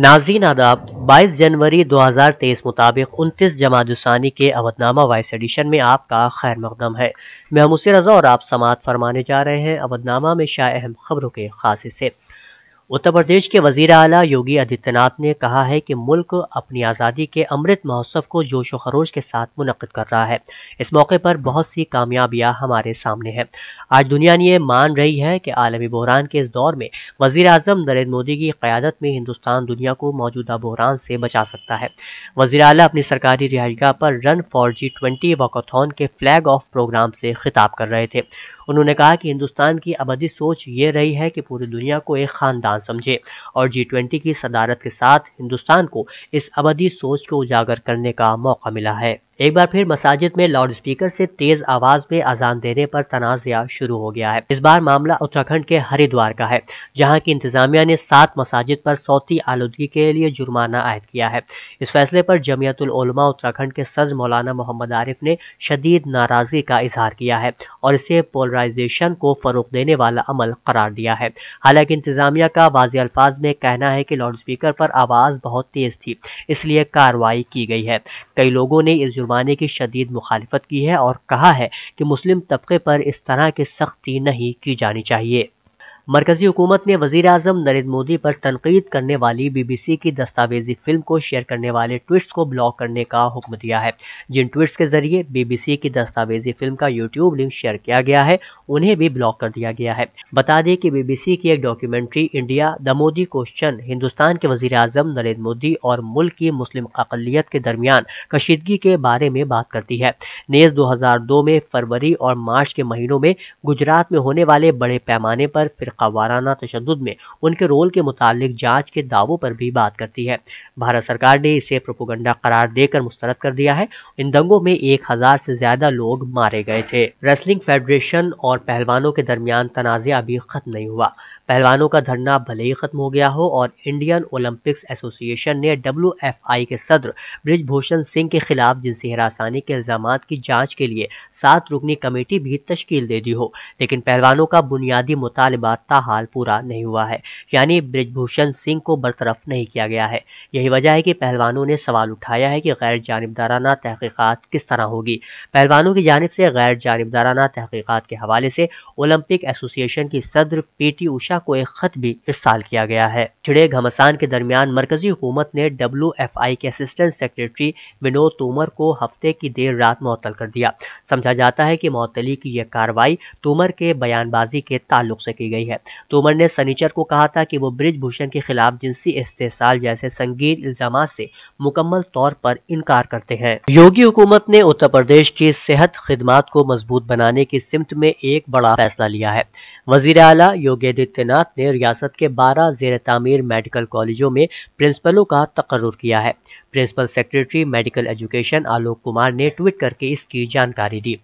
नाजीन आदाब 22 जनवरी 2023 मुताबिक उनतीस जमातानी के अवधनामा वाइस एडिशन में आपका खैर मकदम है मैं मुसी रजा और आप समात फरमाने जा रहे हैं अवधनामा में शाह अहम खबरों के खास हिस्से उत्तर प्रदेश के वजीर अला योगी आदित्यनाथ ने कहा है कि मुल्क अपनी आज़ादी के अमृत महोत्सव को जोश व खरोश के साथ मुनद कर रहा है इस मौके पर बहुत सी कामयाबियां हमारे सामने हैं आज दुनिया ये मान रही है कि आलमी बहरान के इस दौर में वजीर अजम नरेंद्र मोदी की क्यादत में हिंदुस्तान दुनिया को मौजूदा बहरान से बचा सकता है वजीर अला अपनी सरकारी रिहायशगाह पर run for G twenty walkathon के फ्लैग ऑफ प्रोग्राम से खिताब कर रहे थे उन्होंने कहा कि हिंदुस्तान की अबदी सोच ये रही है कि पूरी दुनिया को एक खानदान समझे और जी ट्वेंटी की सदारत के साथ हिंदुस्तान को इस अवधि सोच को उजागर करने का मौका मिला है एक बार फिर मसाजिद में लाउड स्पीकर से तेज आवाज में अजान देने पर तनाज़ा शुरू हो गया है इस बार मामला उत्तराखंड के हरिद्वार का है जहां की इंतजामिया ने सात मसाजिद पर सौती आलूदगी के लिए जुर्माना आयद किया है इस फैसले पर जमियतुलमा उत्तराखंड के सज मौलाना मोहम्मद आरिफ ने शदीद नाराजगी का इजहार किया है और इसे पोलराइजेशन को फरूग देने वाला अमल करार दिया है हालांकि इंतजामिया का वाजी अल्फाज में कहना है कि लाउड स्पीकर पर आवाज़ बहुत तेज़ थी इसलिए कार्रवाई की गई है कई लोगों ने इस ज़माने की शदीद मुखालफत की है और कहा है कि मुस्लिम तबके पर इस तरह की सख्ती नहीं की जानी चाहिए मरकजी हुकूमत ने वजी अजम नरेंद्र मोदी पर तनकीद करने वाली बीबीसी की दस्तावेजी फिल्म को शेयर करने वाले ट्विट्स को ब्लॉक करने का हुक्म दिया है जिन ट्विट्स के जरिए बीबीसी की दस्तावेजी फिल्म का यूट्यूब लिंक शेयर किया गया है उन्हें भी ब्लॉक कर दिया गया है बता दें कि बीबीसी की एक documentary India the Modi question Hindustan के वजी अजम नरेंद्र मोदी और मुल्क की मुस्लिम अकलीत के दरमियान कशीदगी के बारे में बात करती है नेज दो में फरवरी और मार्च के महीनों में गुजरात में होने वाले बड़े पैमाने पर फिर फ़िरका वाराना तशद में उनके रोल के मुतालिक जाँच के दावों पर भी बात करती है भारत सरकार ने इसे प्रोपोगंडा करार देकर मुस्तरद कर दिया है इन दंगों में एक हज़ार से ज़्यादा लोग मारे गए थे रेसलिंग फेडरेशन और पहलवानों के दरमियान तनाज़ा अभी ख़त्म नहीं हुआ पहलवानों का धरना भले ही खत्म हो गया हो और इंडियन ओलंपिक्स एसोसिएशन ने डब्ल्यू के सदर ब्रिजभूषण सिंह के खिलाफ जिनसी हिरासानी के इल्जाम की जांच के लिए सात रुकनी कमेटी भी तश्कील दे दी हो लेकिन पहलवानों का बुनियादी मुतालबा रास्ता हाल पूरा नहीं हुआ है यानी ब्रिजभूषण सिंह को बरतरफ नहीं किया गया है यही वजह है कि पहलवानों ने सवाल उठाया है कि गैर जानबदाराना तहकीकत किस तरह होगी पहलवानों की जानब से गैर जानबदाराना तहकीकत के हवाले से ओलंपिक एसोसिएशन की सदर पी टी उषा को एक खत भी इरसाल किया गया है छिड़े घमसान के दरमियान मरकजी हुकूमत ने डब्ल्यू एफ आई के असिस्टेंट सेक्रेटरी विनोद तोमर को हफ्ते की देर रात मअतल कर दिया समझा जाता है कि मअतली की यह कार्रवाई तोमर के बयानबाजी के ताल्लुक से की गई है है तोमर ने सनीचर को कहा था कि वो ब्रिजभूषण के खिलाफ जिनसी इस्तेसाल जैसे संगीन इल्जाम से मुकम्मल तौर पर इनकार करते हैं योगी हुकूमत ने उत्तर प्रदेश की सेहत खिदमत को मजबूत बनाने की सिमत में एक बड़ा फैसला लिया है वजीर अला योगी आदित्यनाथ ने रियासत के बारह जेर तमीर मेडिकल कॉलेजों में प्रिंसिपलों का तकर किया है principal secretary medical education Alok Kumar ने ट्वीट करके इसकी जानकारी दी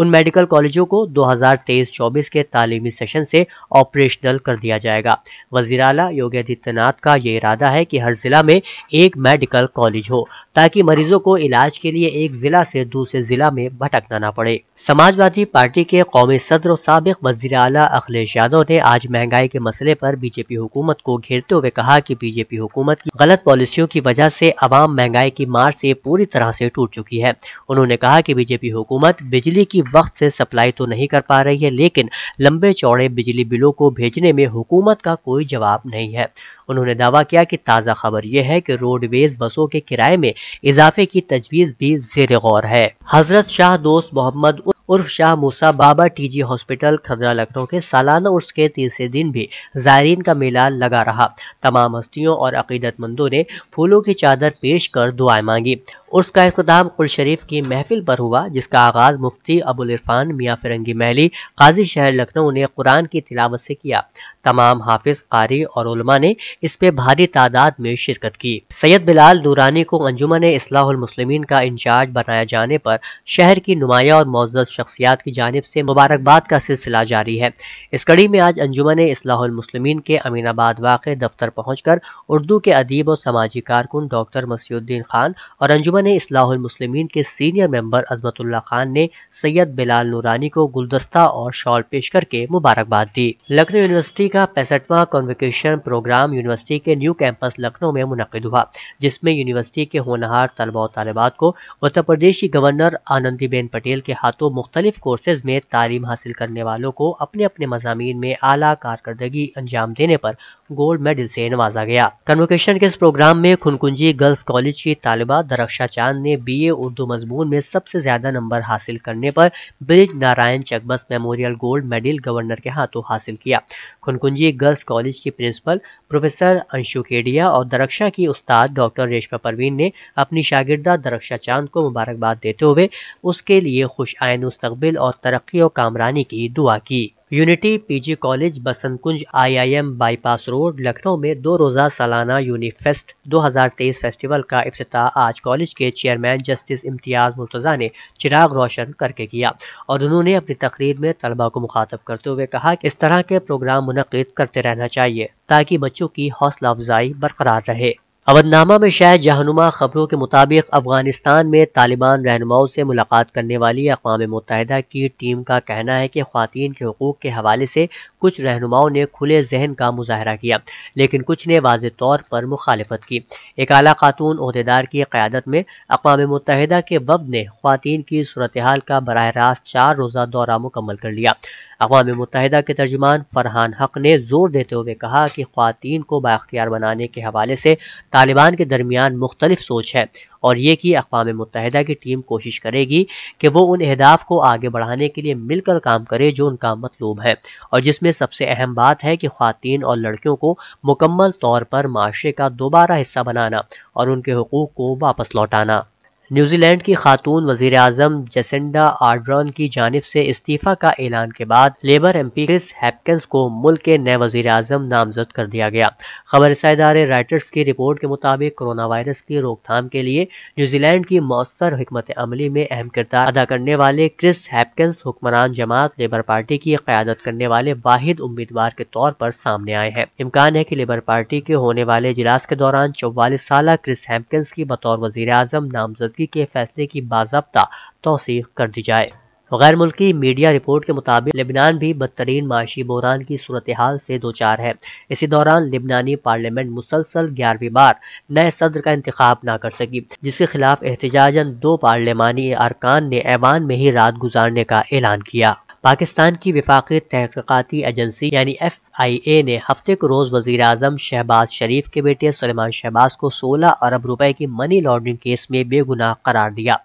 उन मेडिकल कॉलेजों को 2023-24 के तालीमी सेशन से ऑपरेशनल कर दिया जाएगा वजीर अला योगी आदित्यनाथ का ये इरादा है कि हर जिला में एक मेडिकल कॉलेज हो ताकि मरीजों को इलाज के लिए एक जिला से दूसरे जिला में भटकना न पड़े समाजवादी पार्टी के कौमी सदर और सबक वजीर अला अखिलेश यादव ने आज महंगाई के मसले पर बीजेपी हुकूमत को घेरते हुए कहा कि बीजेपी हुकूमत की गलत पॉलिसियों की वजह से अवाम महंगाई की मार से पूरी तरह से टूट चुकी है उन्होंने कहा कि बीजेपी हुकूमत बिजली की वक्त से सप्लाई तो नहीं कर पा रही है लेकिन लंबे चौड़े बिजली बिलों को भेजने में हुकूमत का कोई जवाब नहीं है उन्होंने दावा किया कि ताज़ा खबर यह है कि रोडवेज बसों के किराए में इजाफे की तजवीज़ भी जेर गौर है हजरत शाह दोस्त मोहम्मद उर्फ शाह मूसा बाबा टीजी हॉस्पिटल खदरा लखनऊ के सालाना उर्स के तीसरे दिन भी जायरीन का मेला लगा रहा तमाम हस्तियों और अकीदतमंदों ने फूलों की चादर पेश कर दुआएं मांगी उसका अख्ताम कुल शरीफ की महफिल पर हुआ जिसका आगाज मुफ्ती अबुल इरफान मियाँ फिरंगी महली काजी शहर लखनऊ ने कुरान की तिलावत से किया तमाम हाफिज कारी और उलमा ने इसमें भारी तादाद में शिरकत की सैयद बिलाल नूरानी को अंजुमन इसलामुसलमिन का इंचार्ज बनाया जाने पर शहर की नुमाया और मोजत शख्सियात की जानब से मुबारकबाद का सिलसिला जारी है इस कड़ी में आज अंजुमन इसलामुसलमिन के अमीनाबाद वाक़ दफ्तर पहुँच कर उर्दू के अदीब और समाजी कारकुन डॉक्टर मसीुद्दीन खान और अंजुमन इसलामुसलमिन के सीनियर मेम्बर अजमतुल्ला खान ने सैयद बिलाल नूरानी को गुलदस्ता और शॉल पेश करके मुबारकबाद दी लखनऊ यूनिवर्सिटी का पैंसठवा कॉन्वकेशन प्रोग्राम यूनिवर्सिटी के न्यू कैंपस लखनऊ में मुनद हुआ जिसमें यूनिवर्सिटी के होनहार तलबा और तलबात को उत्तर प्रदेश की गवर्नर आनंदीबेन पटेल के हाथों मुख्तलिफ कोर्सेज में तालीम हासिल करने वालों को अपने अपने मजामी में आला कारदगी अंजाम देने पर गोल्ड मेडल से नवाजा गया कन्वोकेशन के इस प्रोग्राम में खुनकुंजी गर्ल्स कॉलेज की तालिबा दरक्षा चांद ने बीए उर्दू मजमून में सबसे ज्यादा नंबर हासिल करने पर Brij Narayan Chakbast memorial gold medal governor के हाथों हासिल किया खुनकुंजी गर्ल्स कॉलेज की प्रिंसिपल प्रोफेसर अंशु केडिया और दरक्षा की उस्ताद डॉक्टर रेशमा परवीन ने अपनी शागिदा दरक्षा चांद को मुबारकबाद देते हुए उसके लिए खुश आयन मुस्तबिल और तरक्की और कामरानी की दुआ की unity PG college Basant Kunj IIM bypass road Lucknow में दो रोज़ा सालाना यूनिफेस्ट 2023 फेस्टिवल का अफ्ताह आज कॉलेज के चेयरमैन जस्टिस इम्तियाज़ मुर्तज़ा ने चिराग रोशन करके किया और उन्होंने अपनी तकरीर में तलबा को मुखातब करते हुए कहा कि इस तरह के प्रोग्राम मुनद करते रहना चाहिए ताकि बच्चों की हौसला अफजाई बरकरार रहे अवधनामा में शायद जहनुमा खबरों के मुताबिक अफगानिस्तान में तालिबान रहनुमाओं से मुलाकात करने वाली अकवा मुतहदा की टीम का कहना है कि खातन के हकूक़ के हवाले से कुछ रहनुमाओं ने खुले जहन का मुजाहरा किया लेकिन कुछ ने वाज तौर पर मुखालफत की एक अला खातून अहदेदार की क़्यादत में अकवा मुतहदा के वफद ने खातन की सूरत हाल का बरह रास्त चार रोज़ा दौरा मुकम्मल कर लिया अवा मुतहदा के तर्जुमान फरहान हक ने जोर देते हुए कहा कि खातन को बाख्तियार बनाने के हवाले से तालिबान के दरमियान मुख्तलिफ सोच है और ये कि अकवा मुतहदा की टीम कोशिश करेगी कि वो उन अहदाफ को आगे बढ़ाने के लिए मिलकर काम करे जो उनका मतलूब है और जिसमें सबसे अहम बात है कि खातन और लड़कियों को मुकम्मल तौर पर माशरे का दोबारा हिस्सा बनाना और उनके हकूक़ को वापस लौटाना न्यूजीलैंड की खातून वजीर अजम जैसेंडा आर्ड्रॉन की जानब से इस्तीफा का ऐलान के बाद labour M P Chris Hipkins को मुल्क के नए वजीर अजम नामजद कर दिया गया खबर इदारे राइटर्स की रिपोर्ट के मुताबिक कोरोना वायरस की रोकथाम के लिए न्यूजीलैंड की मौसर हमत अमली में अहम किरदार अदा करने वाले क्रिस हैपकिंस हुक्मरान जमात लेबर पार्टी की क्यादत करने वाले वाहिद उम्मीदवार के तौर पर सामने आए हैं इम्कान है की लेबर पार्टी के होने वाले इजलास के दौरान चौवालीस साल क्रिस हैपकिंस की बतौर वजीर आजम नामजद मौजूदगी के फैसले की बाबा तोसीक कर दी जाए गैर मुल्की मीडिया रिपोर्ट के मुताबिक लिबनान भी बदतरीन माशी बहरान की सूरत हाल से दो चार है इसी दौरान लिबनानी पार्लियामेंट मुसलसल ग्यारहवीं बार नए सदर का इंतखब ना कर सकी जिसके खिलाफ एहतजाजन दो पार्लियामानी अरकान ने ऐवान में ही रात गुजारने का ऐलान किया पाकिस्तान की विफाक तहकीकती एजेंसी यानी एफ आई ए ने हफ्ते को रोज़ वजीर अजम शहबाज शरीफ के बेटे सलेमान शहबाज को सोलह अरब रुपए की मनी लॉन्ड्रिंग केस में बेगुनाह करार दिया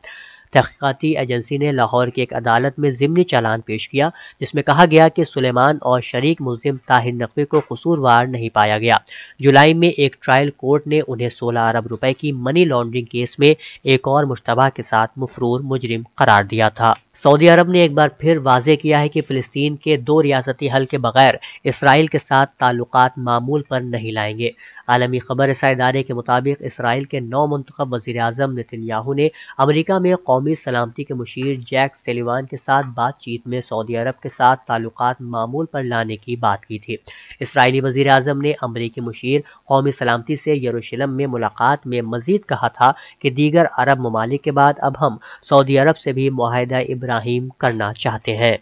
तहकीकती एजेंसी ने लाहौर की एक अदालत में ज़िमनी चालान पेश किया जिसमें कहा गया कि सुलेमान और शरीक मुलिम ताहिर नकवी को कसूरवार नहीं पाया गया जुलाई में एक ट्रायल कोर्ट ने उन्हें सोलह अरब रुपए की मनी लॉन्ड्रिंग केस में एक और मुशतबा के साथ मफरूर मुजरिम करार दिया था सऊदी अरब ने एक बार फिर वाजे किया है कि फ़िलिस्तीन के दो रियासती हल के बगैर इसराइल के साथ ताल्लुकात मामूल पर नहीं लाएंगे आलमी खबर इसा इदारे के मुताबिक इसराइल के नौ मंतखब वजी अजम नितिन ने अमरीका में कौमी सलामती के मुशीर जैक सेलिवान के साथ बातचीत में सऊदी अरब के साथ ताल्लुकात मामूल पर लाने की बात की थी इसराइली वजी अजम ने अमरीकी मुशीर कौमी सलामती से यरूशलम में मुलाकात में मजीद कहा था कि दीगर अरब ममालिक के बाद अब हम सऊदी अरब से भी माहदा इब्राहिम करना चाहते हैं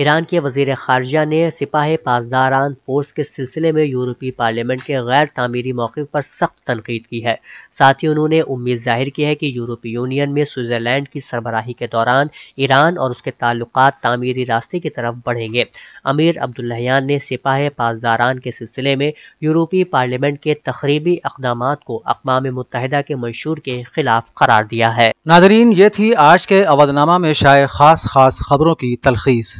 ईरान के वजीर खारजा ने सिपाही पासदारान फोर्स के सिलसिले में यूरोपीय पार्लियामेंट के गैर तामीरी मौके पर सख्त तनकीद की है साथ ही उन्होंने उम्मीद जाहिर की है कि यूरोपीय यूनियन में स्विट्जरलैंड की सरबराही के दौरान ईरान और उसके ताल्लुक तामीरी रास्ते की तरफ बढ़ेंगे अमीर अब्दुल्लयान ने सिपाही पासदारान के सिलसिले में यूरोपीय पार्लियामेंट के तकरीबी इकदाम को अकवा मुतहदा के मंशूर के खिलाफ करार दिया है नाजरीन ये थी आज के अवधनामा में शायद खास खास खबरों की तलखीज़